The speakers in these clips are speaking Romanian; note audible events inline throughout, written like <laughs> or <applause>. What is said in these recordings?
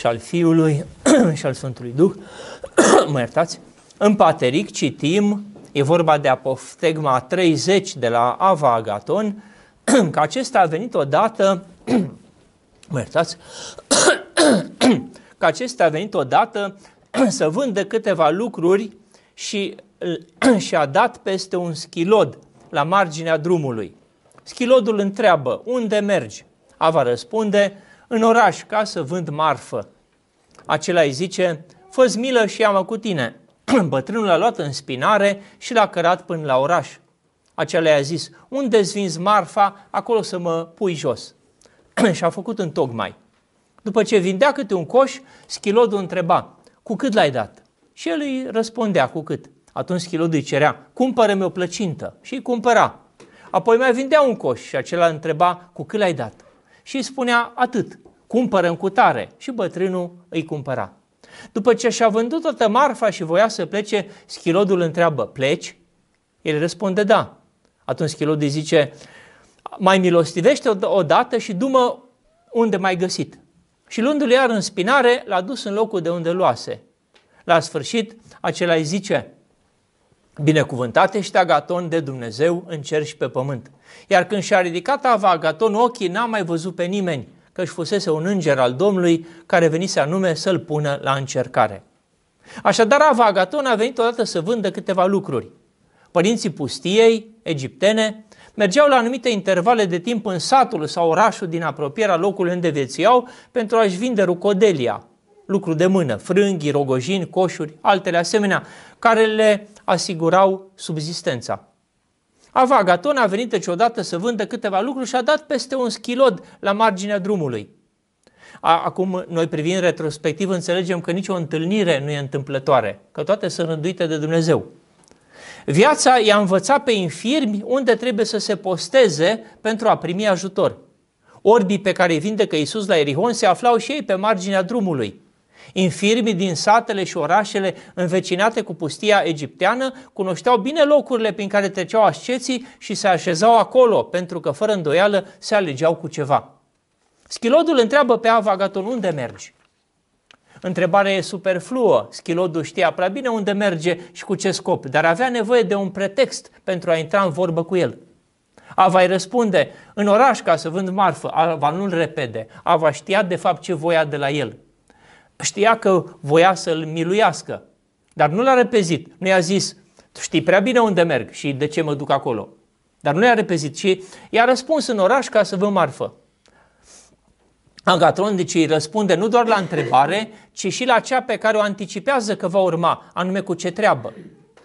și al Fiului <clears throat> și al Sfântului Duh, <clears throat> mă iertați, în Pateric citim, e vorba de apoftegma 30 de la Ava Agaton, <clears throat> că acesta a venit odată, mă iertați, că acesta a venit odată să vândă câteva lucruri și, și a dat peste un schilod la marginea drumului. Schilodul întreabă, unde mergi? Ava răspunde, în oraș ca să vând marfă. Acela îi zice, fă milă și ia-mă cu tine. <clears throat> Bătrânul l-a luat în spinare și l-a cărat până la oraș. Acela i-a zis, unde vinzi marfa, acolo să mă pui jos. <clears throat> și a făcut în tocmai. După ce vindea câte un coș, Schilodul întreba, cu cât l-ai dat? Și el îi răspundea cu cât. Atunci Schilodul îi cerea, cumpără-mi o plăcintă. Și îi cumpăra. Apoi mai vindea un coș și acela întreba, cu cât l-ai dat? Și îi spunea, atât cumpără în cutare Și bătrânul îi cumpăra. După ce și-a vândut toată marfa și voia să plece, schilodul întreabă, pleci? El răspunde, da. Atunci schilodul îi zice, mai milostivește o dată și dumă unde mai găsit. Și luându-l iar în spinare, l-a dus în locul de unde luase. La sfârșit, acela îi zice, Binecuvântat ești Agaton de Dumnezeu în cer și pe pământ. Iar când și-a ridicat Ava Agaton ochii, n-a mai văzut pe nimeni că își fusese un înger al Domnului care venise anume să-l pună la încercare. Așadar, Ava Agaton a venit odată să vândă câteva lucruri. Părinții pustiei, egiptene, mergeau la anumite intervale de timp în satul sau orașul din apropierea locului unde vețiau pentru a-și vinde rucodelia, lucru de mână, frânghi, rogojini, coșuri, altele asemenea, care le asigurau subzistența. Avagaton a venit deci să vândă câteva lucruri și a dat peste un schilod la marginea drumului. Acum, noi privind retrospectiv, înțelegem că nicio întâlnire nu e întâmplătoare, că toate sunt rânduite de Dumnezeu. Viața i-a învățat pe infirmi unde trebuie să se posteze pentru a primi ajutor. Orbii pe care îi vindecă Iisus la Erihon se aflau și ei pe marginea drumului. Infirmii din satele și orașele învecinate cu pustia egipteană cunoșteau bine locurile prin care treceau asceții și se așezau acolo, pentru că fără îndoială se alegeau cu ceva. Schilodul întreabă pe Avagaton unde mergi. Întrebarea e superfluă. Schilodul știa prea bine unde merge și cu ce scop, dar avea nevoie de un pretext pentru a intra în vorbă cu el. Ava îi răspunde, în oraș ca să vând marfă. Ava nu-l repede. Ava știa de fapt ce voia de la el știa că voia să-l miluiască, dar nu l-a repezit. Nu i-a zis, știi prea bine unde merg și de ce mă duc acolo. Dar nu i-a repezit și i-a răspuns în oraș ca să vă marfă. Agatron deci îi răspunde nu doar la întrebare, ci și la cea pe care o anticipează că va urma, anume cu ce treabă.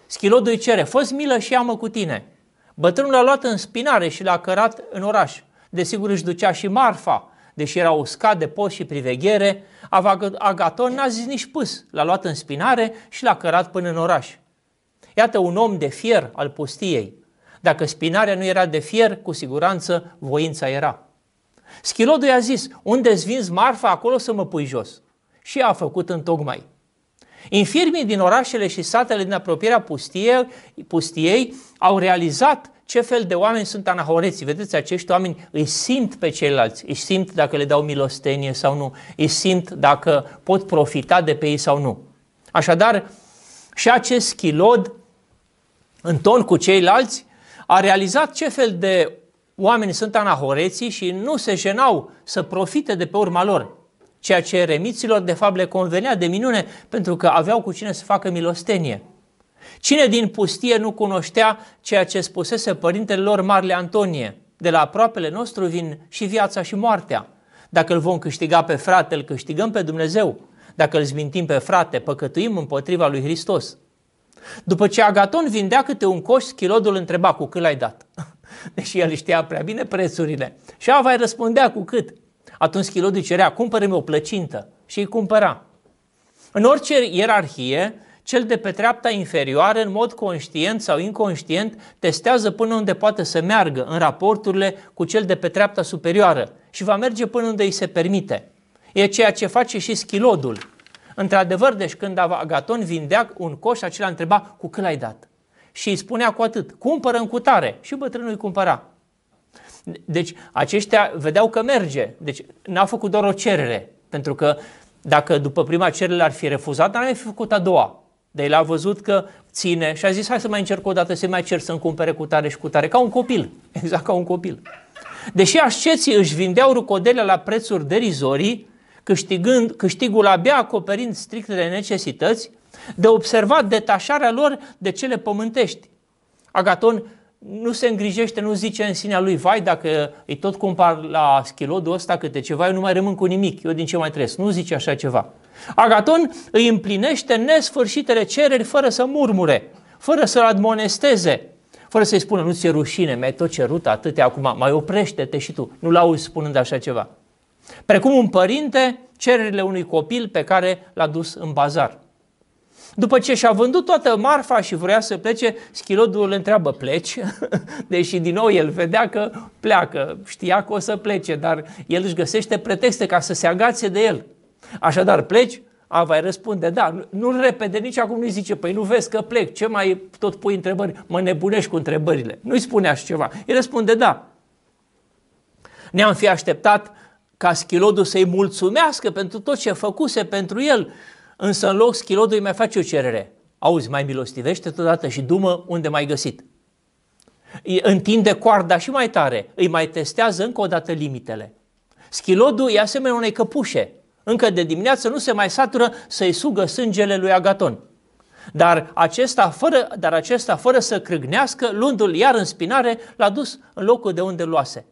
Schilodul îi cere, fă milă și amă cu tine. Bătrânul l-a luat în spinare și l-a cărat în oraș. Desigur își ducea și marfa, deși era uscat de post și priveghere, Agaton n-a zis nici pâs, l-a luat în spinare și l-a cărat până în oraș. Iată un om de fier al pustiei. Dacă spinarea nu era de fier, cu siguranță voința era. Schilodul i-a zis, unde vinzi marfa, acolo să mă pui jos. Și a făcut tocmai. Infirmii din orașele și satele din apropierea pustiei, pustiei au realizat ce fel de oameni sunt anahoreții. Vedeți, acești oameni îi simt pe ceilalți, îi simt dacă le dau milostenie sau nu, îi simt dacă pot profita de pe ei sau nu. Așadar, și acest chilod, în ton cu ceilalți, a realizat ce fel de oameni sunt anahoreții și nu se jenau să profite de pe urma lor. Ceea ce remiților, de fapt le convenea de minune pentru că aveau cu cine să facă milostenie. Cine din pustie nu cunoștea ceea ce spusese părintele lor Marle Antonie? De la aproapele nostru vin și viața și moartea. Dacă îl vom câștiga pe frate, îl câștigăm pe Dumnezeu. Dacă îl zmintim pe frate, păcătuim împotriva lui Hristos. După ce Agaton vindea câte un coș, schilodul întreba cu cât l-ai dat. <laughs> Deși el știa prea bine prețurile. Și Ava îi răspundea cu cât. Atunci schilodul cerea, cumpără-mi o plăcintă. Și îi cumpăra. În orice ierarhie, cel de pe treapta inferioară, în mod conștient sau inconștient, testează până unde poate să meargă în raporturile cu cel de pe treapta superioară și va merge până unde îi se permite. E ceea ce face și schilodul. Într-adevăr, deci când Agaton vindea un coș, acela întreba cu cât l-ai dat. Și îi spunea cu atât, cumpără în cutare. Și bătrânul îi cumpăra. Deci aceștia vedeau că merge. Deci n-a făcut doar o cerere, pentru că dacă după prima cerere ar fi refuzat, n-ar fi făcut a doua de el a văzut că ține și a zis hai să mai încerc o dată, să mai cer să-mi cumpere cu tare și cu tare, ca un copil, <laughs> exact ca un copil. Deși asceții își vindeau rucodele la prețuri derizorii, câștigând, câștigul abia acoperind strictele necesități, de observat detașarea lor de cele pământești. Agaton nu se îngrijește, nu zice în sinea lui, vai, dacă îi tot cumpar la schilodul ăsta câte ceva, eu nu mai rămân cu nimic, eu din ce mai trăiesc. Nu zice așa ceva. Agaton îi împlinește nesfârșitele cereri fără să murmure, fără să-l admonesteze, fără să-i spună, nu ți-e rușine, mi-ai tot cerut atâtea acum, mai oprește-te și tu, nu-l auzi spunând așa ceva. Precum un părinte, cererile unui copil pe care l-a dus în bazar. După ce și-a vândut toată marfa și vrea să plece, schilodul îl întreabă, pleci? <laughs> Deși din nou el vedea că pleacă, știa că o să plece, dar el își găsește pretexte ca să se agațe de el. Așadar, pleci? A, vai răspunde, da, nu repede nici acum, nu-i zice, păi nu vezi că plec, ce mai tot pui întrebări, mă nebunești cu întrebările. Nu-i spune așa ceva, îi răspunde, da. Ne-am fi așteptat ca Schilodul să-i mulțumească pentru tot ce făcuse pentru el, însă în loc Schilodul îi mai face o cerere. Auzi, mai milostivește totodată și dumă unde mai găsit. Îi întinde coarda și mai tare, îi mai testează încă o dată limitele. Schilodul e asemenea unei căpușe, încă de dimineață nu se mai satură să-i sugă sângele lui Agaton. Dar acesta, fără, dar acesta, fără să crâgnească, luându-l iar în spinare, l-a dus în locul de unde luase.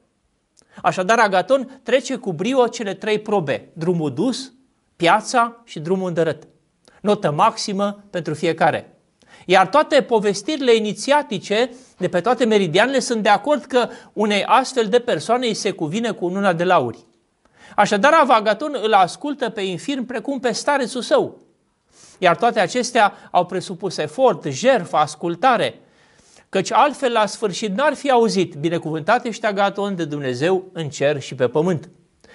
Așadar, Agaton trece cu brio cele trei probe, drumul dus, piața și drumul îndărât. Notă maximă pentru fiecare. Iar toate povestirile inițiatice de pe toate meridianele sunt de acord că unei astfel de persoane îi se cuvine cu una de lauri. Așadar, Avagaton îl ascultă pe infirm precum pe starețul său. Iar toate acestea au presupus efort, jertfă, ascultare, căci altfel la sfârșit n-ar fi auzit, binecuvântat ești Agaton de Dumnezeu în cer și pe pământ.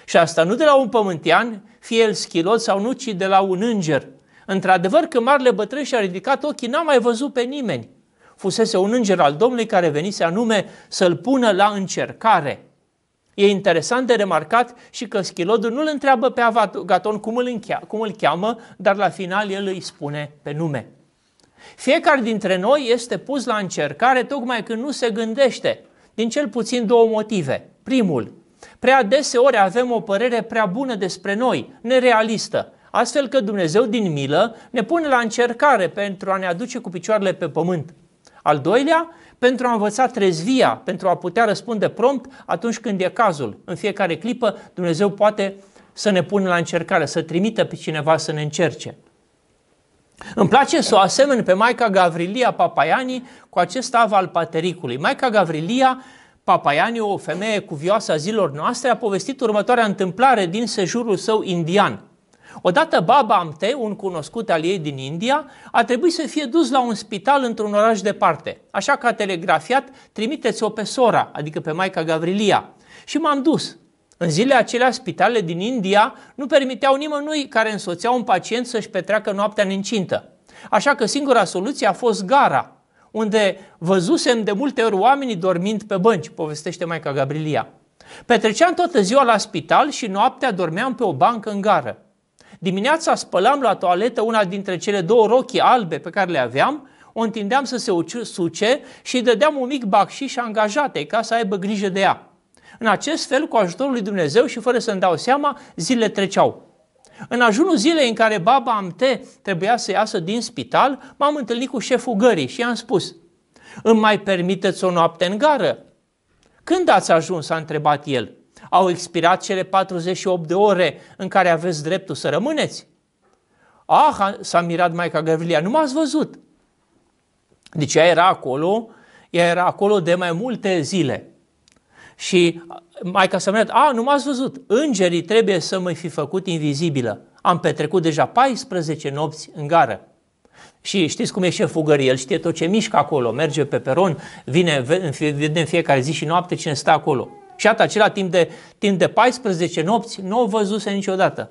Și asta nu de la un pământian, fie el schilot sau nu, ci de la un înger. Într-adevăr că marele bătrân și-a ridicat ochii, n-a mai văzut pe nimeni. Fusese un înger al Domnului care venise anume să-l pună la încercare – E interesant de remarcat și că Schilodul nu îl întreabă pe Avagaton cum îl, închea, cum îl cheamă, dar la final el îi spune pe nume. Fiecare dintre noi este pus la încercare tocmai când nu se gândește, din cel puțin două motive. Primul, prea deseori avem o părere prea bună despre noi, nerealistă, astfel că Dumnezeu din milă ne pune la încercare pentru a ne aduce cu picioarele pe pământ. Al doilea, pentru a învăța trezvia, pentru a putea răspunde prompt atunci când e cazul. În fiecare clipă Dumnezeu poate să ne pună la încercare, să trimită pe cineva să ne încerce. Îmi place să o asemeni pe Maica Gavrilia Papaiani cu acest av al patericului. Maica Gavrilia Papaiani, o femeie cuvioasă a zilor noastre, a povestit următoarea întâmplare din sejurul său indian – Odată Baba Amte, un cunoscut al ei din India, a trebuit să fie dus la un spital într-un oraș departe. Așa că a telegrafiat, trimiteți-o pe sora, adică pe Maica Gavrilia. Și m-am dus. În zilele acelea, spitalele din India nu permiteau nimănui care însoțea un pacient să-și petreacă noaptea în incintă. Așa că singura soluție a fost gara, unde văzusem de multe ori oamenii dormind pe bănci, povestește Maica Gabrilia. Petreceam toată ziua la spital și noaptea dormeam pe o bancă în gară. Dimineața spălam la toaletă una dintre cele două rochi albe pe care le aveam, o întindeam să se suce și îi dădeam un mic bacșiș angajatei ca să aibă grijă de ea. În acest fel, cu ajutorul lui Dumnezeu și fără să-mi dau seama, zilele treceau. În ajunul zilei în care baba Amte trebuia să iasă din spital, m-am întâlnit cu șeful gării și i-am spus Îmi mai permiteți o noapte în gară? Când ați ajuns? a întrebat el. Au expirat cele 48 de ore în care aveți dreptul să rămâneți. Ah, s-a mirat Maica Gavrilia, nu m-ați văzut. Deci ea era acolo, ea era acolo de mai multe zile. Și Maica s-a mirat, a, ah, nu m-ați văzut, îngerii trebuie să mă fi făcut invizibilă. Am petrecut deja 14 nopți în gară. Și știți cum e șeful gării, el știe tot ce mișcă acolo, merge pe peron, vine, vede în fiecare zi și noapte cine stă acolo. Și atât acela timp de, timp de 14 nopți nu o văzuse niciodată.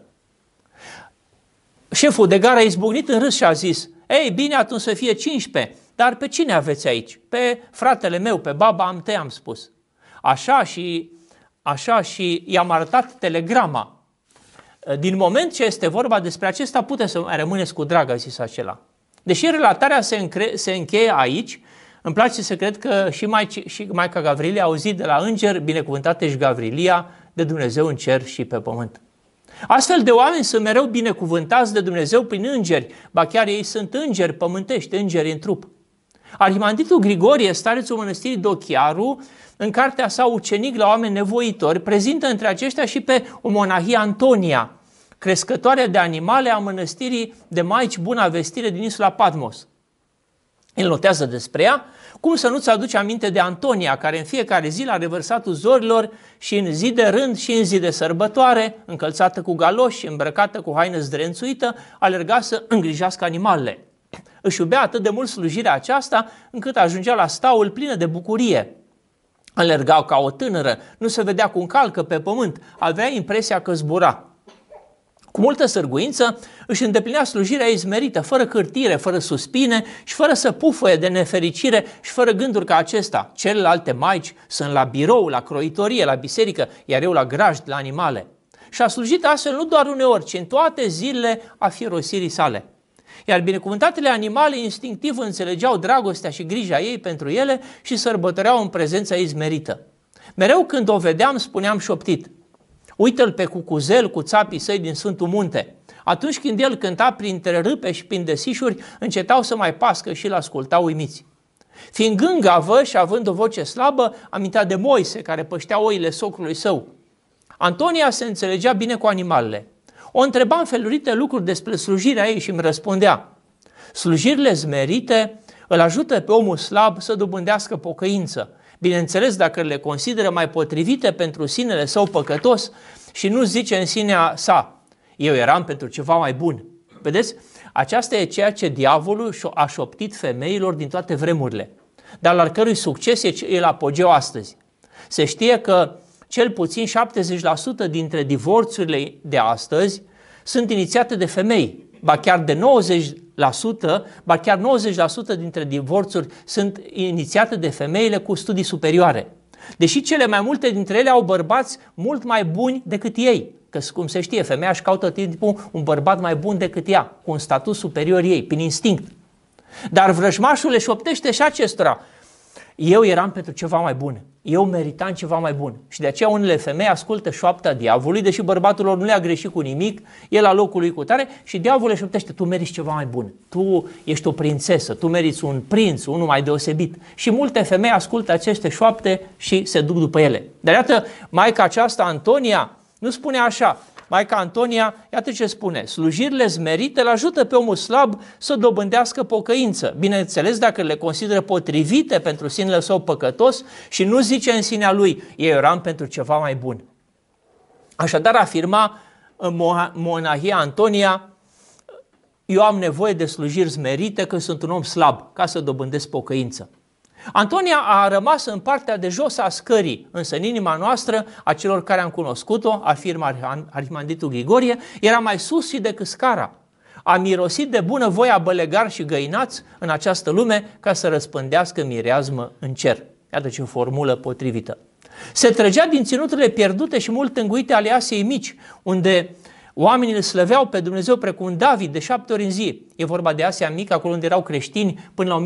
Șeful de gara a izbucnit în râs și a zis, ei, bine, atunci să fie 15, dar pe cine aveți aici? Pe fratele meu, pe baba am te, am spus. Așa și, așa și i-am arătat telegrama. Din moment ce este vorba despre acesta, puteți să rămâneți cu dragă, a zis acela. Deși relatarea se, încre- se încheie aici, îmi place să cred că și, mai, și Maica Gavrilia a auzit de la înger, binecuvântate și Gavrilia, de Dumnezeu în cer și pe pământ. Astfel de oameni sunt mereu binecuvântați de Dumnezeu prin îngeri, ba chiar ei sunt îngeri pământești, îngeri în trup. Arhimanditul Grigorie, starețul mănăstirii Dochiaru, în cartea sa Ucenic la oameni nevoitori, prezintă între aceștia și pe o monahie Antonia, crescătoare de animale a mănăstirii de maici Buna Vestire din insula Patmos. El notează despre ea, cum să nu-ți aduci aminte de Antonia, care în fiecare zi la revărsatul zorilor și în zi de rând și în zi de sărbătoare, încălțată cu galoși, îmbrăcată cu haină zdrențuită, alerga să îngrijească animalele. Își iubea atât de mult slujirea aceasta, încât ajungea la staul plină de bucurie. Alergau ca o tânără, nu se vedea cum calcă pe pământ, avea impresia că zbura. Cu multă sârguință își îndeplinea slujirea izmerită, fără cârtire, fără suspine și fără să pufăie de nefericire și fără gânduri ca acesta. Celelalte maici sunt la birou, la croitorie, la biserică, iar eu la grajd, la animale. Și a slujit astfel nu doar uneori, ci în toate zilele a firosirii sale. Iar binecuvântatele animale instinctiv înțelegeau dragostea și grija ei pentru ele și sărbătoreau în prezența ei zmerită. Mereu când o vedeam, spuneam șoptit – Uită-l pe Cucuzel cu țapii săi din Sfântul Munte. Atunci când el cânta printre râpe și prin desișuri, încetau să mai pască și îl ascultau uimiți. Fiind gângavă și având o voce slabă, amintea de Moise, care păștea oile socrului său. Antonia se înțelegea bine cu animalele. O întreba în felurite lucruri despre slujirea ei și îmi răspundea. Slujirile zmerite îl ajută pe omul slab să dobândească pocăință, Bineînțeles, dacă le consideră mai potrivite pentru sinele său păcătos și nu zice în sinea sa, eu eram pentru ceva mai bun. Vedeți? Aceasta e ceea ce diavolul a șoptit femeilor din toate vremurile, dar la cărui succes e la apogeu astăzi. Se știe că cel puțin 70% dintre divorțurile de astăzi sunt inițiate de femei ba chiar de 90%, ba chiar 90% dintre divorțuri sunt inițiate de femeile cu studii superioare. Deși cele mai multe dintre ele au bărbați mult mai buni decât ei. Că, cum se știe, femeia își caută timpul un bărbat mai bun decât ea, cu un statut superior ei, prin instinct. Dar vrăjmașul le șoptește și acestora. Eu eram pentru ceva mai bun. Eu meritam ceva mai bun. Și de aceea unele femei ascultă șoapta diavolului, deși bărbatul lor nu le-a greșit cu nimic, el la locul lui cu tare și diavolul își șoptește, tu meriți ceva mai bun. Tu ești o prințesă, tu meriți un prinț, unul mai deosebit. Și multe femei ascultă aceste șoapte și se duc după ele. Dar iată, maica aceasta, Antonia, nu spune așa, Maica Antonia, iată ce spune, slujirile zmerite îl ajută pe omul slab să dobândească pocăință. Bineînțeles, dacă le consideră potrivite pentru sinele său păcătos și nu zice în sinea lui, eu eram pentru ceva mai bun. Așadar, afirma monahia Antonia, eu am nevoie de slujiri zmerite că sunt un om slab, ca să dobândesc pocăință. Antonia a rămas în partea de jos a scării, însă în inima noastră, a celor care am cunoscut-o, afirmă Arhimanditul Grigorie, era mai sus și decât scara. A mirosit de bună voia bălegar și găinați în această lume ca să răspândească mireazmă în cer. Iată ce formulă potrivită. Se trăgea din ținuturile pierdute și mult înguite ale Asiei Mici, unde Oamenii îl slăveau pe Dumnezeu precum David de șapte ori în zi. E vorba de Asia Mică, acolo unde erau creștini până la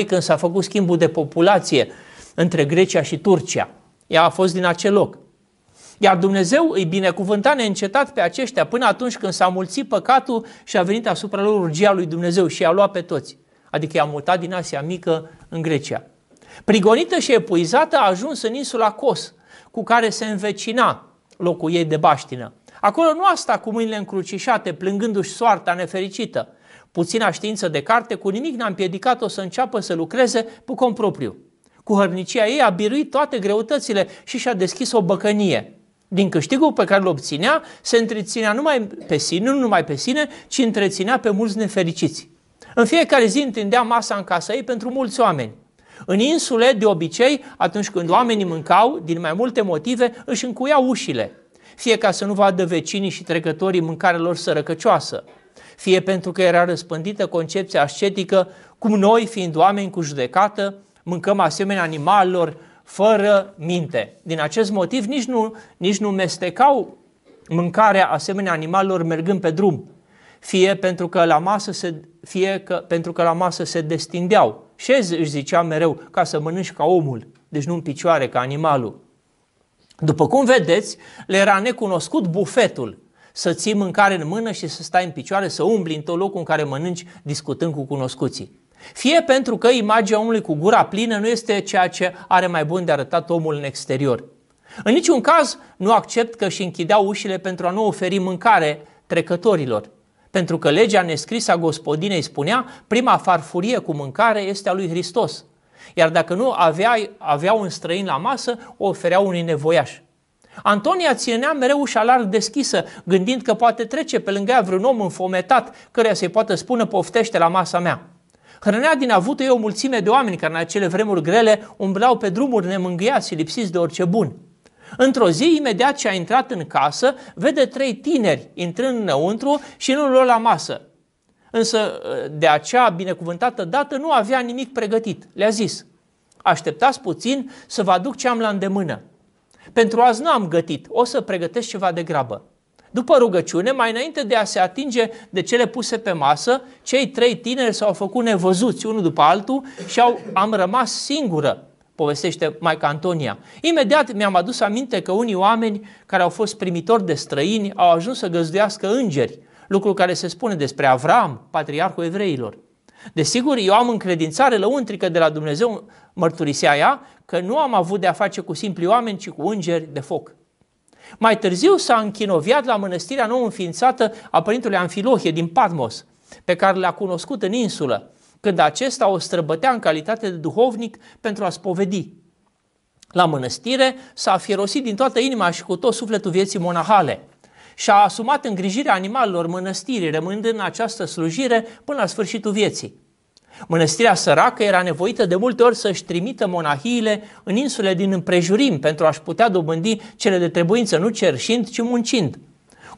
1921-22, când s-a făcut schimbul de populație între Grecia și Turcia. Ea a fost din acel loc. Iar Dumnezeu îi binecuvânta neîncetat pe aceștia până atunci când s-a mulțit păcatul și a venit asupra lor urgia lui Dumnezeu și i-a luat pe toți. Adică i-a mutat din Asia Mică în Grecia. Prigonită și epuizată a ajuns în insula Cos, cu care se învecina locul ei de baștină. Acolo nu a stat cu mâinile încrucișate, plângându-și soarta nefericită. Puțina știință de carte cu nimic n-a împiedicat-o să înceapă să lucreze cu propriu. Cu hărnicia ei a biruit toate greutățile și și-a deschis o băcănie. Din câștigul pe care îl obținea, se întreținea numai pe sine, nu numai pe sine, ci întreținea pe mulți nefericiți. În fiecare zi întindea masa în casa ei pentru mulți oameni. În insule, de obicei, atunci când oamenii mâncau, din mai multe motive, își încuiau ușile fie ca să nu vadă vecinii și trecătorii mâncarea lor sărăcăcioasă, fie pentru că era răspândită concepția ascetică, cum noi, fiind oameni cu judecată, mâncăm asemenea animalelor fără minte. Din acest motiv nici nu, nici nu mestecau mâncarea asemenea animalelor mergând pe drum, fie pentru că la masă se, fie că, pentru că la masă se destindeau. Șezi, își zicea mereu, ca să mănânci ca omul, deci nu în picioare, ca animalul. După cum vedeți, le era necunoscut bufetul să ții mâncare în mână și să stai în picioare, să umbli în tot locul în care mănânci discutând cu cunoscuții. Fie pentru că imaginea omului cu gura plină nu este ceea ce are mai bun de arătat omul în exterior. În niciun caz nu accept că și închideau ușile pentru a nu oferi mâncare trecătorilor. Pentru că legea nescrisă a gospodinei spunea, prima farfurie cu mâncare este a lui Hristos. Iar dacă nu aveai, avea un străin la masă, o ofereau unui nevoiaș. Antonia ținea mereu ușa larg deschisă, gândind că poate trece pe lângă ea vreun om înfometat, căreia să-i poată spune poftește la masa mea. Hrănea din avută ei o mulțime de oameni care în acele vremuri grele umblau pe drumuri nemângâiați și lipsiți de orice bun. Într-o zi, imediat ce a intrat în casă, vede trei tineri intrând înăuntru și nu-l la masă. Însă de acea binecuvântată dată nu avea nimic pregătit. Le-a zis, așteptați puțin să vă aduc ce am la îndemână. Pentru azi nu am gătit, o să pregătesc ceva de grabă. După rugăciune, mai înainte de a se atinge de cele puse pe masă, cei trei tineri s-au făcut nevăzuți unul după altul și au, am rămas singură, povestește Maica Antonia. Imediat mi-am adus aminte că unii oameni care au fost primitori de străini au ajuns să găzduiască îngeri lucru care se spune despre Avram, patriarhul evreilor. Desigur, eu am încredințare lăuntrică de la Dumnezeu, mărturisea ea, că nu am avut de a face cu simpli oameni, ci cu îngeri de foc. Mai târziu s-a închinoviat la mănăstirea nou înființată a părintului Anfilohie din Patmos, pe care l-a cunoscut în insulă, când acesta o străbătea în calitate de duhovnic pentru a spovedi. La mănăstire s-a fierosit din toată inima și cu tot sufletul vieții monahale – și-a asumat îngrijirea animalelor mănăstirii, rămânând în această slujire până la sfârșitul vieții. Mănăstirea săracă era nevoită de multe ori să-și trimită monahiile în insule din împrejurim pentru a-și putea dobândi cele de trebuință, nu cerșind, ci muncind.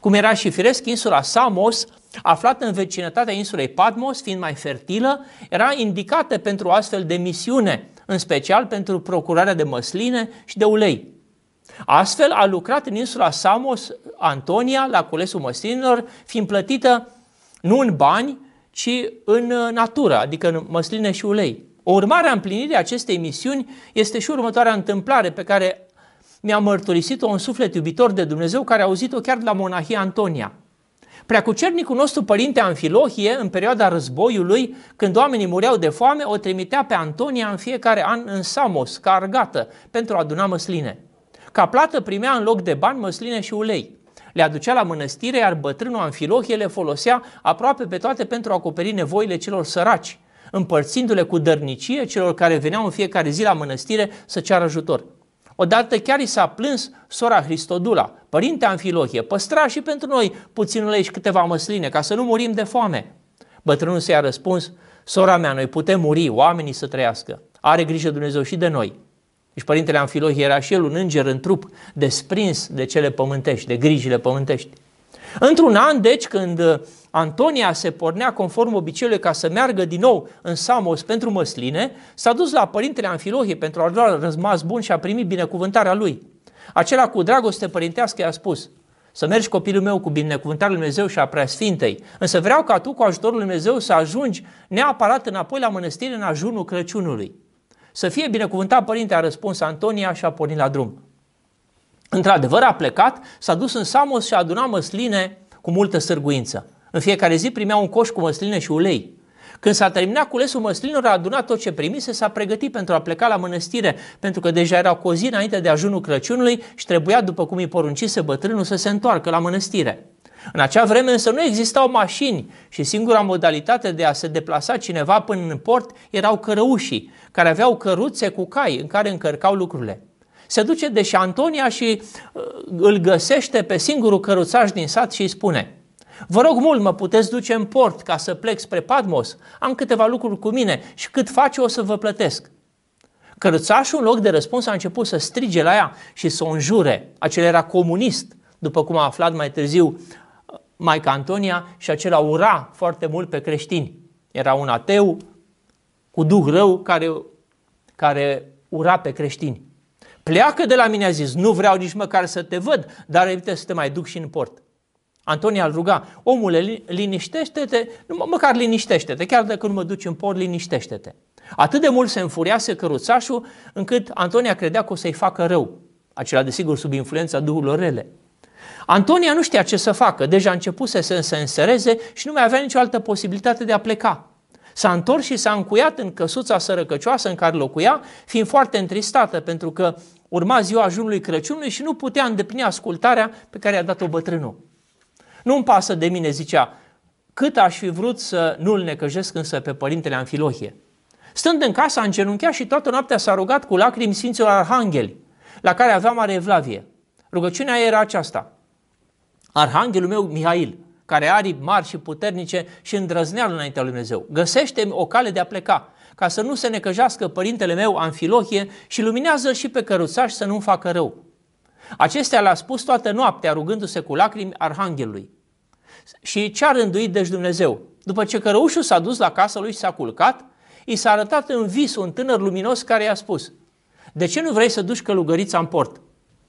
Cum era și firesc, insula Samos, aflată în vecinătatea insulei Patmos, fiind mai fertilă, era indicată pentru astfel de misiune, în special pentru procurarea de măsline și de ulei. Astfel a lucrat în insula Samos, Antonia, la culesul măslinilor, fiind plătită nu în bani, ci în uh, natură, adică în măsline și ulei. O urmare a împlinirii acestei misiuni este și următoarea întâmplare pe care mi-a mărturisit-o un suflet iubitor de Dumnezeu care a auzit-o chiar de la monahia Antonia. Preacucernicul nostru părinte Anfilohie, în perioada războiului, când oamenii mureau de foame, o trimitea pe Antonia în fiecare an în Samos, ca argată, pentru a aduna măsline. Ca plată primea în loc de bani măsline și ulei. Le aducea la mănăstire, iar bătrânul Anfilohie le folosea aproape pe toate pentru a acoperi nevoile celor săraci, împărțindu-le cu dărnicie celor care veneau în fiecare zi la mănăstire să ceară ajutor. Odată chiar i s-a plâns sora Hristodula, părinte Anfilohie, păstra și pentru noi puțin ulei și câteva măsline, ca să nu murim de foame. Bătrânul se i-a răspuns, sora mea, noi putem muri, oamenii să trăiască. Are grijă Dumnezeu și de noi. Deci Părintele Amfilohie era și el un înger în trup, desprins de cele pământești, de grijile pământești. Într-un an, deci, când uh, Antonia se pornea conform obiceiului ca să meargă din nou în Samos pentru măsline, s-a dus la părintele Amfilohie pentru a l lua răzmas bun și a primit binecuvântarea lui. Acela cu dragoste părintească i-a spus, să mergi copilul meu cu binecuvântarea lui Dumnezeu și a preasfintei, însă vreau ca tu cu ajutorul lui Dumnezeu să ajungi neapărat înapoi la mănăstire în ajunul Crăciunului. Să fie binecuvântat, părinte, a răspuns Antonia și a pornit la drum. Într-adevăr, a plecat, s-a dus în Samos și a adunat măsline cu multă sârguință. În fiecare zi primea un coș cu măsline și ulei. Când s-a terminat culesul măslinilor, a adunat tot ce primise, s-a pregătit pentru a pleca la mănăstire, pentru că deja era cu o zi înainte de ajunul Crăciunului și trebuia, după cum îi poruncise bătrânul, să se întoarcă la mănăstire. În acea vreme însă nu existau mașini și singura modalitate de a se deplasa cineva până în port erau cărăușii, care aveau căruțe cu cai în care încărcau lucrurile. Se duce și Antonia și uh, îl găsește pe singurul căruțaș din sat și îi spune Vă rog mult, mă puteți duce în port ca să plec spre Padmos? Am câteva lucruri cu mine și cât face o să vă plătesc. Căruțașul, în loc de răspuns, a început să strige la ea și să o înjure. Acel era comunist, după cum a aflat mai târziu Maica Antonia și acela ura foarte mult pe creștini. Era un ateu cu duh rău care, care ura pe creștini. Pleacă de la mine, a zis, nu vreau nici măcar să te văd, dar evite să te mai duc și în port. Antonia îl ruga, omule, liniștește-te, nu, măcar liniștește-te, chiar dacă nu mă duci în port, liniștește-te. Atât de mult se înfuriase căruțașul, încât Antonia credea că o să-i facă rău. Acela, desigur, sub influența duhurilor rele. Antonia nu știa ce să facă, deja începuse să se însereze și nu mai avea nicio altă posibilitate de a pleca. S-a întors și s-a încuiat în căsuța sărăcăcioasă în care locuia, fiind foarte întristată pentru că urma ziua ajunului Crăciunului și nu putea îndeplini ascultarea pe care i-a dat-o bătrânul. Nu-mi pasă de mine, zicea, cât aș fi vrut să nu-l necăjesc însă pe părintele Anfilohie. Stând în casă, a îngenunchea și toată noaptea s-a rugat cu lacrimi Sfinților Arhangheli, la care avea mare evlavie. Rugăciunea era aceasta. Arhanghelul meu Mihail, care are mari și puternice și îndrăzneală înaintea lui Dumnezeu. Găsește o cale de a pleca, ca să nu se necăjească părintele meu Anfilohie și luminează și pe căruțaș să nu facă rău. Acestea le-a spus toată noaptea, rugându-se cu lacrimi Arhanghelului. Și ce a rânduit deci Dumnezeu? După ce cărăușul s-a dus la casa lui și s-a culcat, i s-a arătat în vis un tânăr luminos care i-a spus, De ce nu vrei să duci călugărița în port?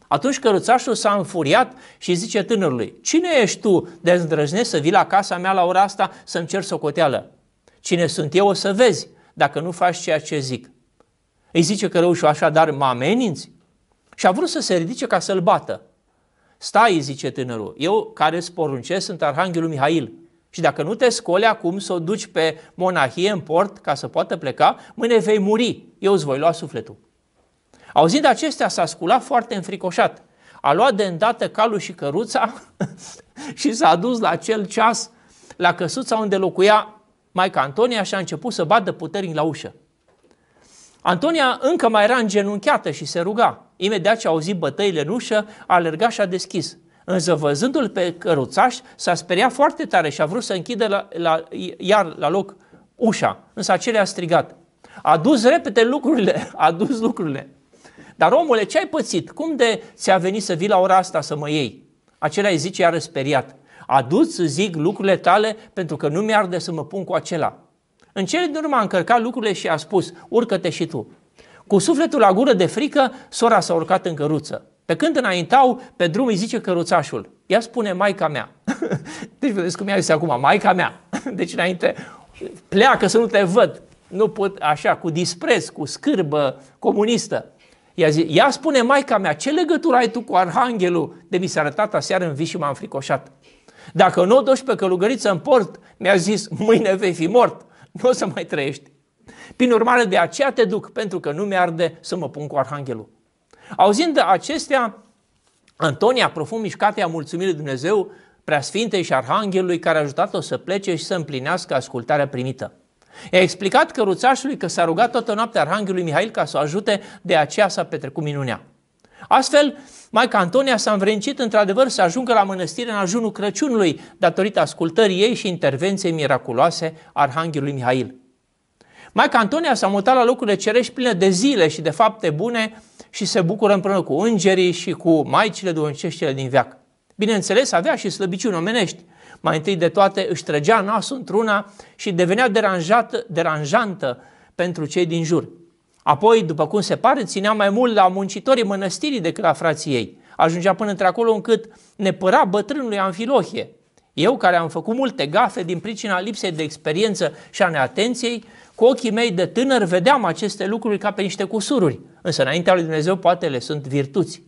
Atunci căruțașul s-a înfuriat și zice tânărului, cine ești tu de îndrăznești să vii la casa mea la ora asta să-mi cer socoteală? Cine sunt eu o să vezi dacă nu faci ceea ce zic. Îi zice călăușul așa, dar mă ameninți? Și a vrut să se ridice ca să-l bată. Stai, zice tânărul, eu care îți poruncesc sunt Arhanghelul Mihail. Și dacă nu te scoli acum să o duci pe monahie în port ca să poată pleca, mâine vei muri, eu îți voi lua sufletul. Auzind acestea, s-a sculat foarte înfricoșat. A luat de îndată calul și căruța <laughs> și s-a dus la acel ceas la căsuța unde locuia Maica Antonia și a început să bată puternic la ușă. Antonia încă mai era îngenunchiată și se ruga. Imediat ce a auzit bătăile în ușă, a alergat și a deschis. Însă văzându-l pe căruțaș, s-a speriat foarte tare și a vrut să închidă la, la, iar la loc ușa. Însă acelea a strigat. A dus repede lucrurile, <laughs> a dus lucrurile. Dar omule, ce ai pățit? Cum de ți-a venit să vii la ora asta să mă iei? Acela îi zice iară speriat. adu să zic lucrurile tale pentru că nu mi-arde să mă pun cu acela. În cele din urmă a încărcat lucrurile și a spus, urcă-te și tu. Cu sufletul la gură de frică, sora s-a urcat în căruță. Pe când înaintau, pe drum îi zice căruțașul, ia spune maica mea. <laughs> Deci vedeți cum i-a zis acum, maica mea. <laughs> Deci înainte, pleacă să nu te văd. Nu pot, așa, cu dispreț, cu scârbă comunistă. Ea, zi, ea spune, maica mea, ce legătură ai tu cu arhanghelul de mi s-a arătat aseară în vis și m-am fricoșat? Dacă nu o duci pe călugăriță în port, mi-a zis, mâine vei fi mort, nu o să mai trăiești. Prin urmare, de aceea te duc, pentru că nu mi-arde să mă pun cu arhanghelul. Auzind acestea, Antonia, profund mișcată, a mulțumit Dumnezeu, preasfintei și arhanghelului care a ajutat-o să plece și să împlinească ascultarea primită. I-a explicat căruțașului că s-a rugat toată noaptea Arhanghelului Mihail ca să o ajute, de aceea s-a petrecut minunea. Astfel, Maica Antonia s-a învrencit într-adevăr să ajungă la mănăstire în ajunul Crăciunului, datorită ascultării ei și intervenției miraculoase Arhanghelului Mihail. Maica Antonia s-a mutat la locurile cerești pline de zile și de fapte bune și se bucură împreună cu îngerii și cu maicile duhovnicești din veac. Bineînțeles, avea și slăbiciuni omenești, mai întâi de toate își trăgea nasul într-una și devenea deranjată, deranjantă pentru cei din jur. Apoi, după cum se pare, ținea mai mult la muncitorii mănăstirii decât la frații ei. Ajungea până într acolo încât ne păra bătrânului Anfilohie. Eu, care am făcut multe gafe din pricina lipsei de experiență și a neatenției, cu ochii mei de tânăr vedeam aceste lucruri ca pe niște cusururi, însă înaintea lui Dumnezeu poate le sunt virtuți.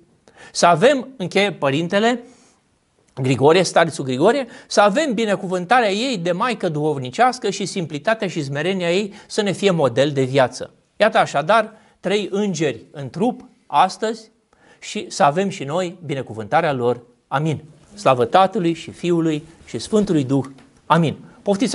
Să avem, încheie părintele, Grigorie, starțul Grigorie, să avem binecuvântarea ei de maică duhovnicească și simplitatea și zmerenia ei să ne fie model de viață. Iată așadar trei îngeri în trup astăzi și să avem și noi binecuvântarea lor. Amin. Slavă Tatălui și Fiului și Sfântului Duh. Amin. Poftiți